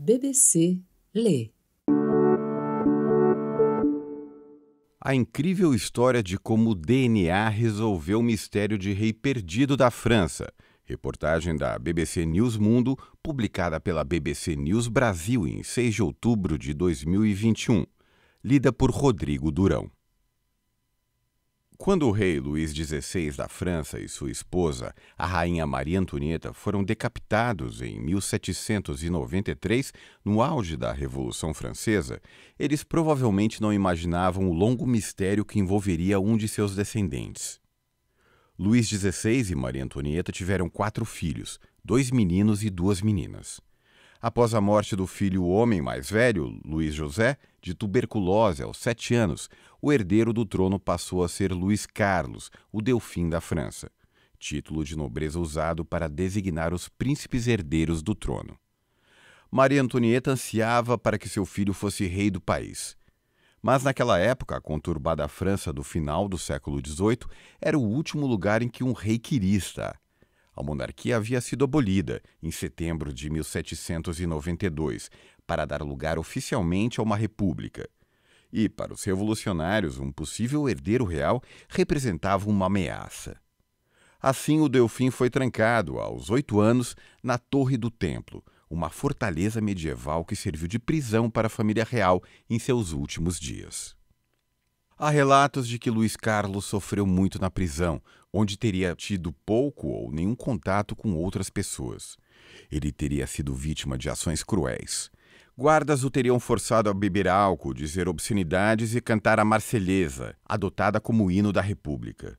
BBC Lê. A incrível história de como o DNA resolveu o mistério de rei perdido da França. Reportagem da BBC News Mundo, publicada pela BBC News Brasil em 6 de outubro de 2021. Lida por Rodrigo Durão. Quando o rei Luís XVI da França e sua esposa, a rainha Maria Antonieta, foram decapitados em 1793, no auge da Revolução Francesa, eles provavelmente não imaginavam o longo mistério que envolveria um de seus descendentes. Luís XVI e Maria Antonieta tiveram quatro filhos, dois meninos e duas meninas após a morte do filho homem mais velho, Luiz José, de tuberculose aos sete anos, o herdeiro do trono passou a ser Luiz Carlos, o Delfim da França, título de nobreza usado para designar os príncipes herdeiros do trono. Maria Antonieta ansiava para que seu filho fosse rei do país. Mas naquela época, a conturbada França do final do século XVIII era o último lugar em que um rei queria estar. A monarquia havia sido abolida em setembro de 1792 para dar lugar oficialmente a uma república. E, para os revolucionários, um possível herdeiro real representava uma ameaça. Assim, o Delfim foi trancado, aos oito anos, na Torre do Templo, uma fortaleza medieval que serviu de prisão para a família real em seus últimos dias. Há relatos de que Luiz Carlos sofreu muito na prisão, onde teria tido pouco ou nenhum contato com outras pessoas. Ele teria sido vítima de ações cruéis. Guardas o teriam forçado a beber álcool, dizer obscenidades e cantar a Marselhesa, adotada como hino da República.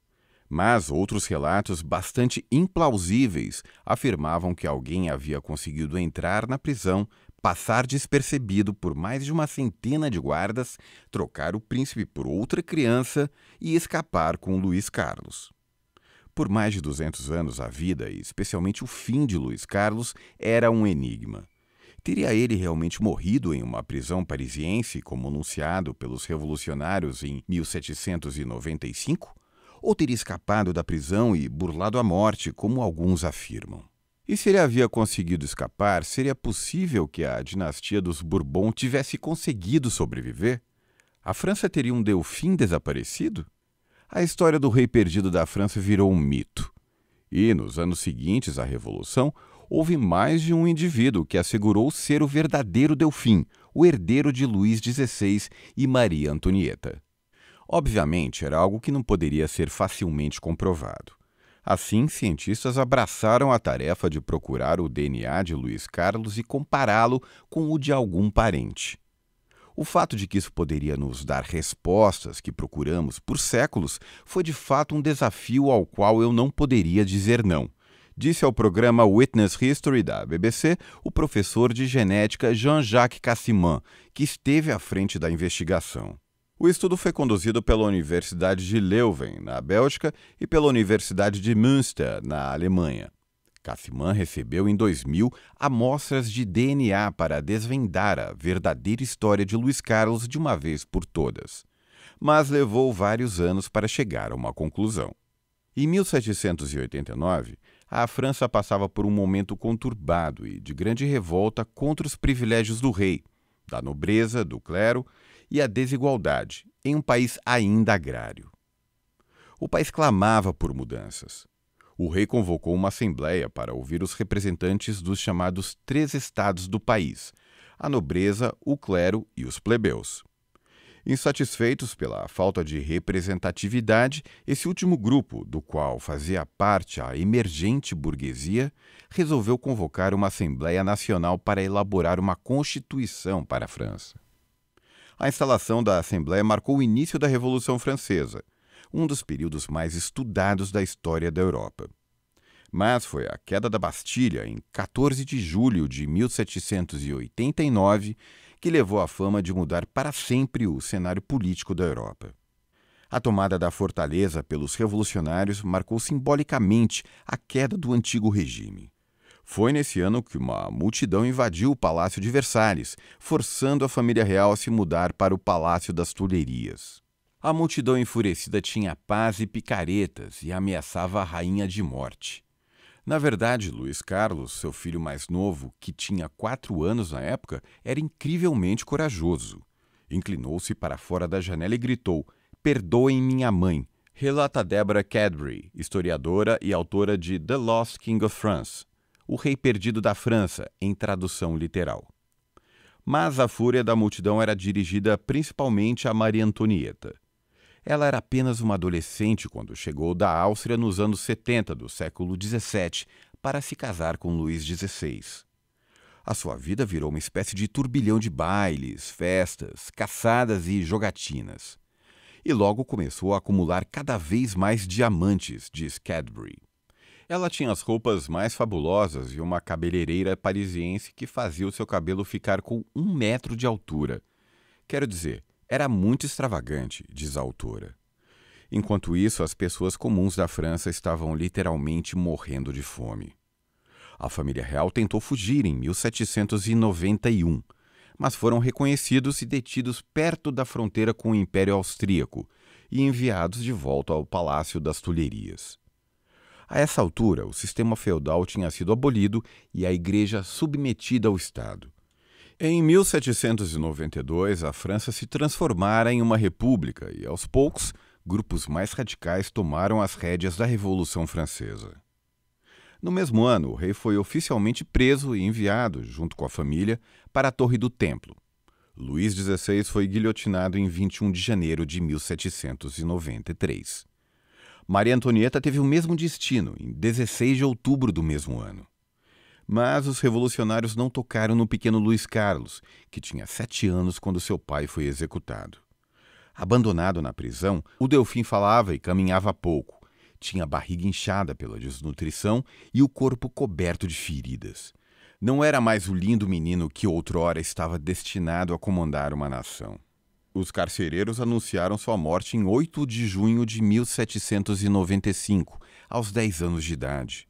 Mas outros relatos bastante implausíveis afirmavam que alguém havia conseguido entrar na prisão passar despercebido por mais de uma centena de guardas, trocar o príncipe por outra criança e escapar com Luiz Carlos. Por mais de 200 anos, a vida, e especialmente o fim de Luiz Carlos, era um enigma. Teria ele realmente morrido em uma prisão parisiense, como anunciado pelos revolucionários em 1795? Ou teria escapado da prisão e burlado a morte, como alguns afirmam? E se ele havia conseguido escapar, seria possível que a dinastia dos Bourbon tivesse conseguido sobreviver? A França teria um Delfim desaparecido? A história do rei perdido da França virou um mito. E, nos anos seguintes à Revolução, houve mais de um indivíduo que assegurou ser o verdadeiro Delfim, o herdeiro de Luís XVI e Maria Antonieta. Obviamente, era algo que não poderia ser facilmente comprovado. Assim, cientistas abraçaram a tarefa de procurar o DNA de Luiz Carlos e compará-lo com o de algum parente. O fato de que isso poderia nos dar respostas que procuramos por séculos foi de fato um desafio ao qual eu não poderia dizer não. Disse ao programa Witness History da BBC o professor de genética Jean-Jacques Cassiman, que esteve à frente da investigação. O estudo foi conduzido pela Universidade de Leuven, na Bélgica, e pela Universidade de Münster, na Alemanha. Kaufmann recebeu em 2000 amostras de DNA para desvendar a verdadeira história de Luiz Carlos de uma vez por todas. Mas levou vários anos para chegar a uma conclusão. Em 1789, a França passava por um momento conturbado e de grande revolta contra os privilégios do rei, da nobreza, do clero e a desigualdade em um país ainda agrário. O país clamava por mudanças. O rei convocou uma assembleia para ouvir os representantes dos chamados três estados do país: a nobreza, o clero e os plebeus. Insatisfeitos pela falta de representatividade, esse último grupo, do qual fazia parte a emergente burguesia, resolveu convocar uma Assembleia Nacional para elaborar uma Constituição para a França. A instalação da Assembleia marcou o início da Revolução Francesa, um dos períodos mais estudados da história da Europa mas foi a queda da Bastilha em 14 de julho de 1789 que levou à fama de mudar para sempre o cenário político da Europa. A tomada da fortaleza pelos revolucionários marcou simbolicamente a queda do antigo regime. Foi nesse ano que uma multidão invadiu o Palácio de Versalhes, forçando a família real a se mudar para o Palácio das Tulherias. A multidão enfurecida tinha paz e picaretas e ameaçava a rainha de morte. Na verdade, Luiz Carlos, seu filho mais novo, que tinha quatro anos na época, era incrivelmente corajoso. Inclinou-se para fora da janela e gritou: Perdoem minha mãe, relata Deborah Cadbury, historiadora e autora de The Lost King of France O Rei Perdido da França, em tradução literal. Mas a fúria da multidão era dirigida principalmente a Maria Antonieta. Ela era apenas uma adolescente quando chegou da Áustria nos anos 70 do século 17 para se casar com Luís XVI. A sua vida virou uma espécie de turbilhão de bailes, festas, caçadas e jogatinas. E logo começou a acumular cada vez mais diamantes, diz Cadbury. Ela tinha as roupas mais fabulosas e uma cabeleireira parisiense que fazia o seu cabelo ficar com um metro de altura. Quero dizer, era muito extravagante, diz a autora. Enquanto isso, as pessoas comuns da França estavam literalmente morrendo de fome. A família real tentou fugir em 1791, mas foram reconhecidos e detidos perto da fronteira com o Império Austríaco e enviados de volta ao Palácio das Tulherias. A essa altura, o sistema feudal tinha sido abolido e a igreja submetida ao Estado. Em 1792, a França se transformara em uma república e, aos poucos, grupos mais radicais tomaram as rédeas da Revolução Francesa. No mesmo ano, o rei foi oficialmente preso e enviado, junto com a família, para a Torre do Templo. Luís XVI foi guilhotinado em 21 de janeiro de 1793. Maria Antonieta teve o mesmo destino, em 16 de outubro do mesmo ano. Mas os revolucionários não tocaram no pequeno Luiz Carlos, que tinha sete anos quando seu pai foi executado. Abandonado na prisão, o Delfim falava e caminhava pouco. Tinha a barriga inchada pela desnutrição e o corpo coberto de feridas. Não era mais o lindo menino que outrora estava destinado a comandar uma nação. Os carcereiros anunciaram sua morte em 8 de junho de 1795, aos 10 anos de idade.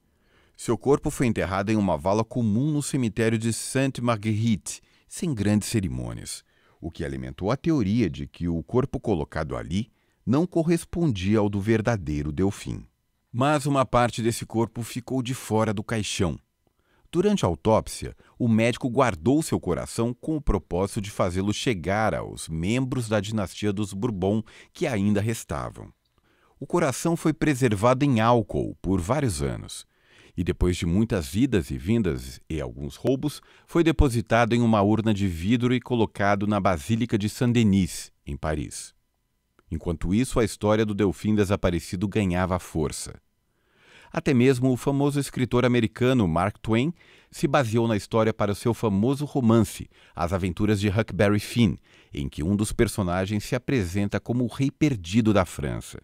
Seu corpo foi enterrado em uma vala comum no cemitério de Sainte-Marguerite, sem grandes cerimônias, o que alimentou a teoria de que o corpo colocado ali não correspondia ao do verdadeiro Delfim. Mas uma parte desse corpo ficou de fora do caixão. Durante a autópsia, o médico guardou seu coração com o propósito de fazê-lo chegar aos membros da dinastia dos Bourbon que ainda restavam. O coração foi preservado em álcool por vários anos e depois de muitas idas e vindas e alguns roubos, foi depositado em uma urna de vidro e colocado na Basílica de Saint-Denis, em Paris. Enquanto isso, a história do Delfim desaparecido ganhava força. Até mesmo o famoso escritor americano Mark Twain se baseou na história para o seu famoso romance As Aventuras de Huckberry Finn, em que um dos personagens se apresenta como o rei perdido da França.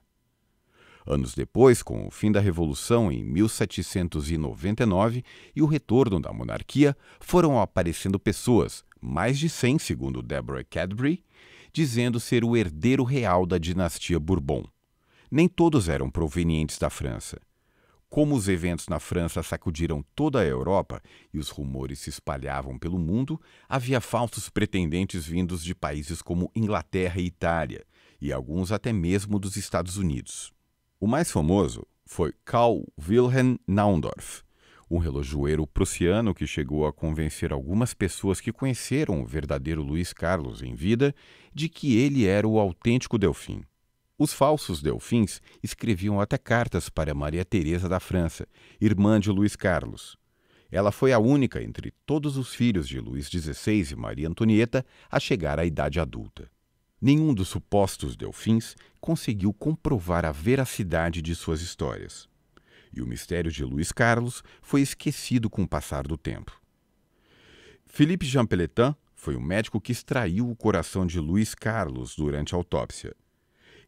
Anos depois, com o fim da Revolução em 1799 e o retorno da monarquia, foram aparecendo pessoas, mais de 100 segundo Deborah Cadbury, dizendo ser o herdeiro real da dinastia Bourbon. Nem todos eram provenientes da França. Como os eventos na França sacudiram toda a Europa e os rumores se espalhavam pelo mundo, havia falsos pretendentes vindos de países como Inglaterra e Itália, e alguns até mesmo dos Estados Unidos. O mais famoso foi Karl Wilhelm Naundorff, um relojoeiro prussiano que chegou a convencer algumas pessoas que conheceram o verdadeiro Luiz Carlos em vida de que ele era o autêntico Delfim. Os falsos Delfins escreviam até cartas para Maria Teresa da França, irmã de Luiz Carlos. Ela foi a única entre todos os filhos de Luís XVI e Maria Antonieta a chegar à idade adulta. Nenhum dos supostos delfins conseguiu comprovar a veracidade de suas histórias. E o mistério de Luiz Carlos foi esquecido com o passar do tempo. Philippe Jean Pelletan foi o médico que extraiu o coração de Luiz Carlos durante a autópsia.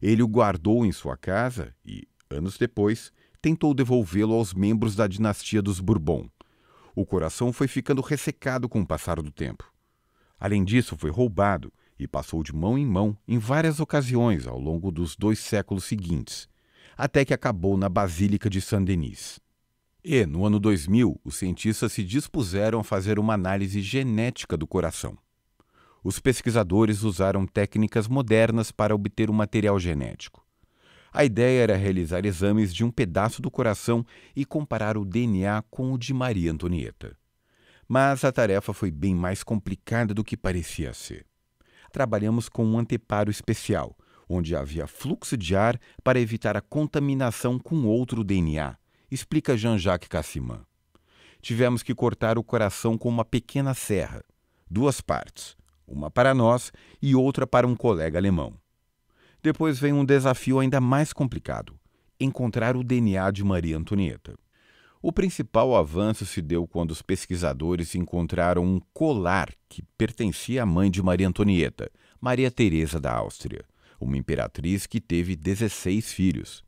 Ele o guardou em sua casa e, anos depois, tentou devolvê-lo aos membros da dinastia dos Bourbon. O coração foi ficando ressecado com o passar do tempo. Além disso, foi roubado e passou de mão em mão em várias ocasiões ao longo dos dois séculos seguintes, até que acabou na Basílica de Saint-Denis. E, no ano 2000, os cientistas se dispuseram a fazer uma análise genética do coração. Os pesquisadores usaram técnicas modernas para obter o um material genético. A ideia era realizar exames de um pedaço do coração e comparar o DNA com o de Maria Antonieta. Mas a tarefa foi bem mais complicada do que parecia ser trabalhamos com um anteparo especial, onde havia fluxo de ar para evitar a contaminação com outro DNA, explica Jean-Jacques Cassiman. Tivemos que cortar o coração com uma pequena serra, duas partes, uma para nós e outra para um colega alemão. Depois vem um desafio ainda mais complicado: encontrar o DNA de Maria Antonieta. O principal avanço se deu quando os pesquisadores encontraram um colar que pertencia à mãe de Maria Antonieta, Maria Teresa da Áustria, uma imperatriz que teve 16 filhos.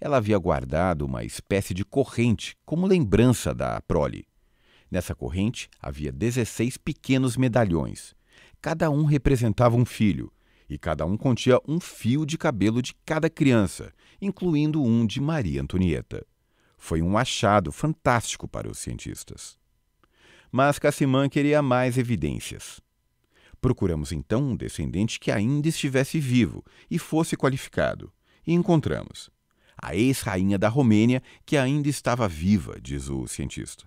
Ela havia guardado uma espécie de corrente como lembrança da prole. Nessa corrente havia 16 pequenos medalhões. Cada um representava um filho, e cada um continha um fio de cabelo de cada criança, incluindo um de Maria Antonieta. Foi um achado fantástico para os cientistas. Mas Cassiman queria mais evidências. Procuramos então um descendente que ainda estivesse vivo e fosse qualificado, e encontramos a ex-rainha da Romênia que ainda estava viva, diz o cientista.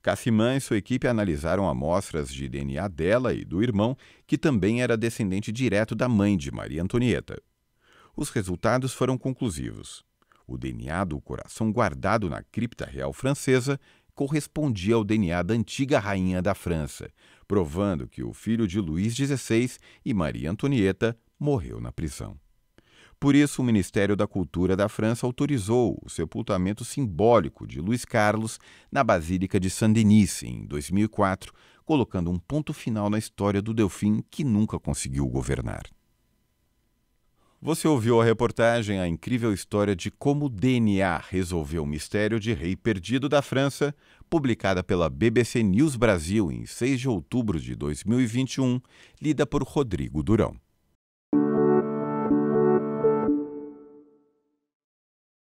Cassiman e sua equipe analisaram amostras de DNA dela e do irmão, que também era descendente direto da mãe de Maria Antonieta. Os resultados foram conclusivos. O DNA do coração guardado na cripta real francesa correspondia ao DNA da antiga rainha da França, provando que o filho de Luís XVI e Maria Antonieta morreu na prisão. Por isso, o Ministério da Cultura da França autorizou o sepultamento simbólico de Luís Carlos na Basílica de Saint-Denis em 2004, colocando um ponto final na história do Delfim que nunca conseguiu governar. Você ouviu a reportagem A Incrível História de Como o DNA Resolveu o Mistério de Rei Perdido da França, publicada pela BBC News Brasil em 6 de outubro de 2021, lida por Rodrigo Durão.